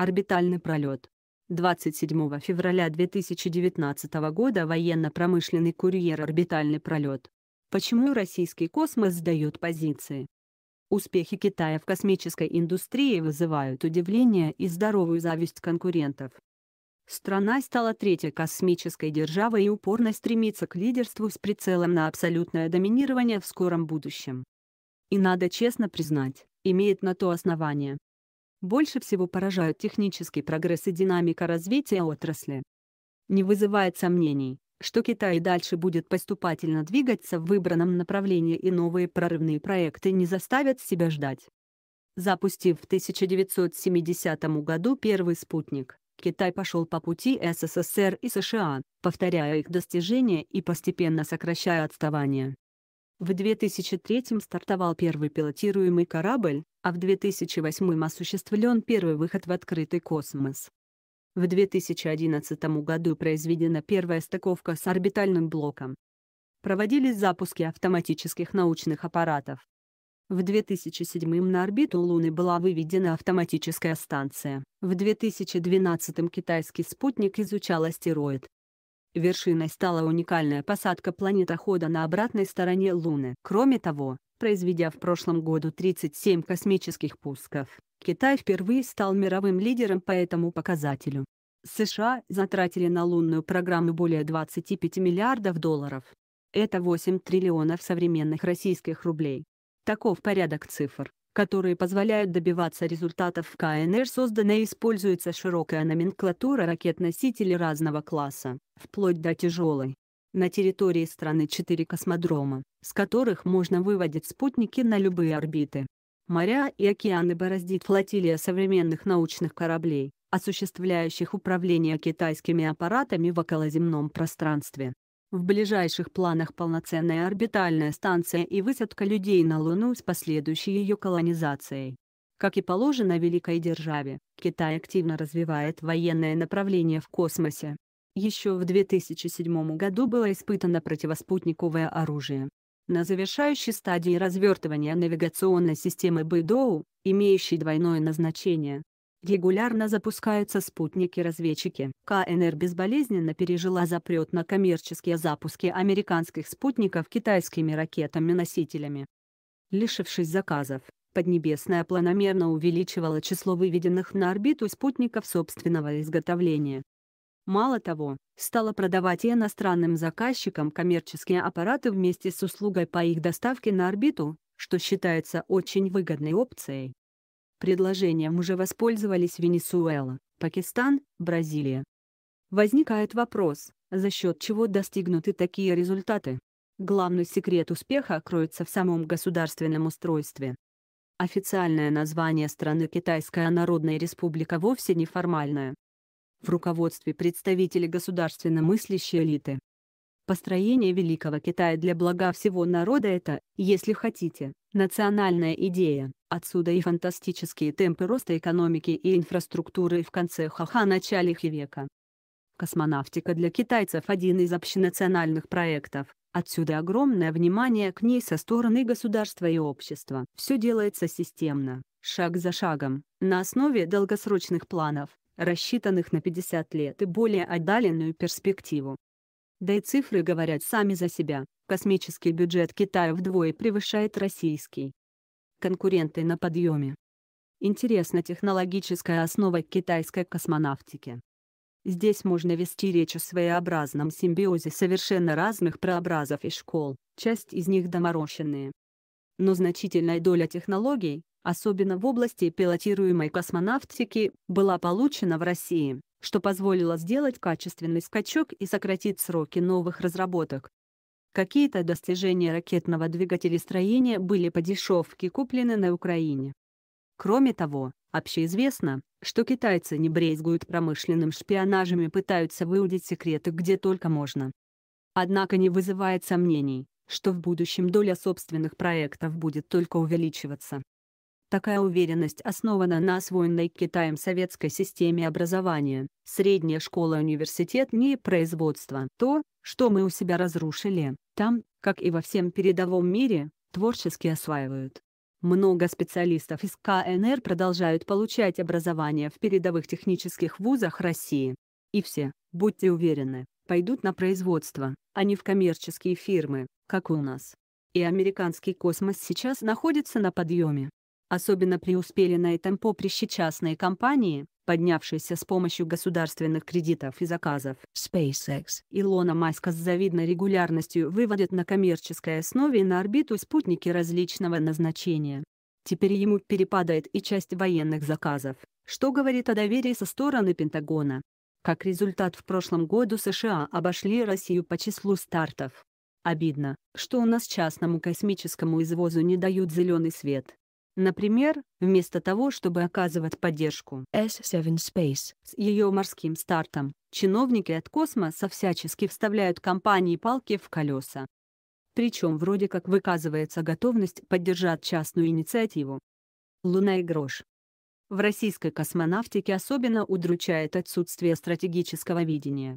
Орбитальный пролет. 27 февраля 2019 года военно-промышленный курьер «Орбитальный пролет». Почему российский космос сдает позиции? Успехи Китая в космической индустрии вызывают удивление и здоровую зависть конкурентов. Страна стала третьей космической державой и упорно стремится к лидерству с прицелом на абсолютное доминирование в скором будущем. И надо честно признать, имеет на то основание больше всего поражают технический прогресс и динамика развития отрасли. Не вызывает сомнений, что Китай и дальше будет поступательно двигаться в выбранном направлении и новые прорывные проекты не заставят себя ждать. Запустив в 1970 году первый спутник, Китай пошел по пути СССР и США, повторяя их достижения и постепенно сокращая отставание. В 2003 стартовал первый пилотируемый корабль, а в 2008 м осуществлен первый выход в открытый космос. В 2011 году произведена первая стыковка с орбитальным блоком. Проводились запуски автоматических научных аппаратов. В 2007 м на орбиту Луны была выведена автоматическая станция. В 2012 м китайский спутник изучал астероид. Вершиной стала уникальная посадка планетохода на обратной стороне Луны. Кроме того, произведя в прошлом году 37 космических пусков, Китай впервые стал мировым лидером по этому показателю. США затратили на лунную программу более 25 миллиардов долларов. Это 8 триллионов современных российских рублей. Таков порядок цифр которые позволяют добиваться результатов в КНР создана и используется широкая номенклатура ракет-носителей разного класса, вплоть до тяжелой. На территории страны четыре космодрома, с которых можно выводить спутники на любые орбиты. Моря и океаны бороздит флотилия современных научных кораблей, осуществляющих управление китайскими аппаратами в околоземном пространстве. В ближайших планах полноценная орбитальная станция и высадка людей на Луну с последующей ее колонизацией. Как и положено великой державе, Китай активно развивает военное направление в космосе. Еще в 2007 году было испытано противоспутниковое оружие. На завершающей стадии развертывания навигационной системы Бэйдоу, имеющей двойное назначение, Регулярно запускаются спутники-разведчики. КНР безболезненно пережила запрет на коммерческие запуски американских спутников китайскими ракетами-носителями. Лишившись заказов, Поднебесная планомерно увеличивала число выведенных на орбиту спутников собственного изготовления. Мало того, стала продавать и иностранным заказчикам коммерческие аппараты вместе с услугой по их доставке на орбиту, что считается очень выгодной опцией. Предложением уже воспользовались Венесуэла, Пакистан, Бразилия. Возникает вопрос, за счет чего достигнуты такие результаты? Главный секрет успеха кроется в самом государственном устройстве. Официальное название страны Китайская Народная Республика вовсе не формальное. В руководстве представители государственно мыслящей элиты Построение Великого Китая для блага всего народа это, если хотите, национальная идея. Отсюда и фантастические темпы роста экономики и инфраструктуры в конце ха-ха начале века. Космонавтика для китайцев – один из общенациональных проектов, отсюда огромное внимание к ней со стороны государства и общества. Все делается системно, шаг за шагом, на основе долгосрочных планов, рассчитанных на 50 лет и более отдаленную перспективу. Да и цифры говорят сами за себя, космический бюджет Китая вдвое превышает российский. Конкуренты на подъеме. Интересна технологическая основа китайской космонавтики. Здесь можно вести речь о своеобразном симбиозе совершенно разных прообразов и школ, часть из них доморощенные. Но значительная доля технологий, особенно в области пилотируемой космонавтики, была получена в России что позволило сделать качественный скачок и сократить сроки новых разработок. Какие-то достижения ракетного двигателестроения были по дешевке куплены на Украине. Кроме того, общеизвестно, что китайцы не брезгуют промышленным шпионажем и пытаются выудить секреты где только можно. Однако не вызывает сомнений, что в будущем доля собственных проектов будет только увеличиваться. Такая уверенность основана на освоенной Китаем советской системе образования, средняя школа университет не производство. То, что мы у себя разрушили, там, как и во всем передовом мире, творчески осваивают. Много специалистов из КНР продолжают получать образование в передовых технических вузах России. И все, будьте уверены, пойдут на производство, а не в коммерческие фирмы, как у нас. И американский космос сейчас находится на подъеме. Особенно преуспели на этом поприще частные компании, поднявшиеся с помощью государственных кредитов и заказов. SpaceX Илона Маска с завидной регулярностью выводит на коммерческой основе на орбиту спутники различного назначения. Теперь ему перепадает и часть военных заказов, что говорит о доверии со стороны Пентагона. Как результат в прошлом году США обошли Россию по числу стартов. Обидно, что у нас частному космическому извозу не дают зеленый свет. Например, вместо того, чтобы оказывать поддержку S7 Space с ее морским стартом, чиновники от космоса всячески вставляют компании палки в колеса. Причем вроде как выказывается готовность поддержать частную инициативу. Луна и грош. В российской космонавтике особенно удручает отсутствие стратегического видения.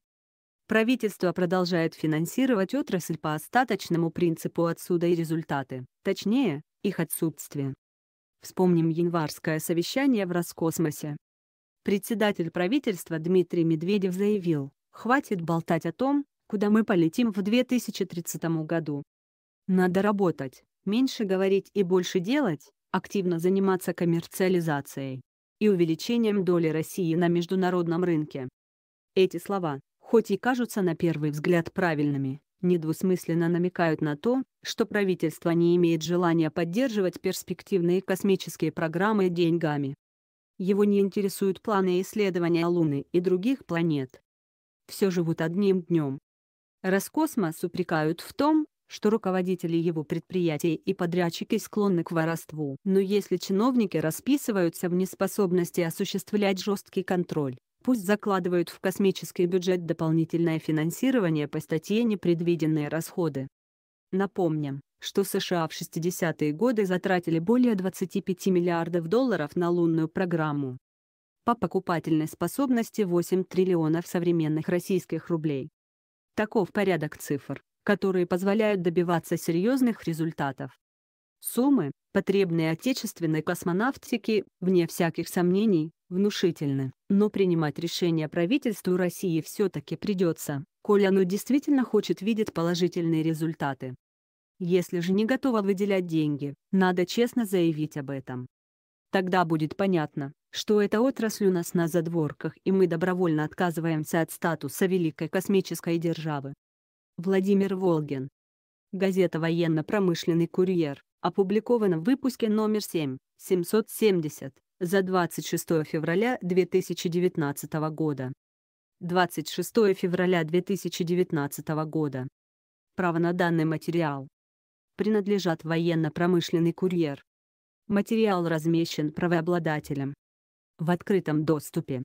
Правительство продолжает финансировать отрасль по остаточному принципу отсюда и результаты, точнее, их отсутствие. Вспомним январское совещание в Роскосмосе. Председатель правительства Дмитрий Медведев заявил, хватит болтать о том, куда мы полетим в 2030 году. Надо работать, меньше говорить и больше делать, активно заниматься коммерциализацией и увеличением доли России на международном рынке. Эти слова, хоть и кажутся на первый взгляд правильными, недвусмысленно намекают на то, что правительство не имеет желания поддерживать перспективные космические программы деньгами. Его не интересуют планы исследования Луны и других планет. Все живут одним днем. Роскосмос упрекают в том, что руководители его предприятий и подрядчики склонны к воровству. Но если чиновники расписываются в неспособности осуществлять жесткий контроль, Пусть закладывают в космический бюджет дополнительное финансирование по статье «Непредвиденные расходы». Напомним, что США в 60-е годы затратили более 25 миллиардов долларов на лунную программу. По покупательной способности 8 триллионов современных российских рублей. Таков порядок цифр, которые позволяют добиваться серьезных результатов. Суммы, потребные отечественной космонавтике, вне всяких сомнений, внушительны. Но принимать решение правительству России все-таки придется, коль оно действительно хочет видеть положительные результаты. Если же не готово выделять деньги, надо честно заявить об этом. Тогда будет понятно, что эта отрасль у нас на задворках и мы добровольно отказываемся от статуса великой космической державы. Владимир Волгин. Газета «Военно-промышленный курьер». Опубликовано в выпуске номер 7, 770, за 26 февраля 2019 года. 26 февраля 2019 года. Право на данный материал. Принадлежат военно-промышленный курьер. Материал размещен правообладателем. В открытом доступе.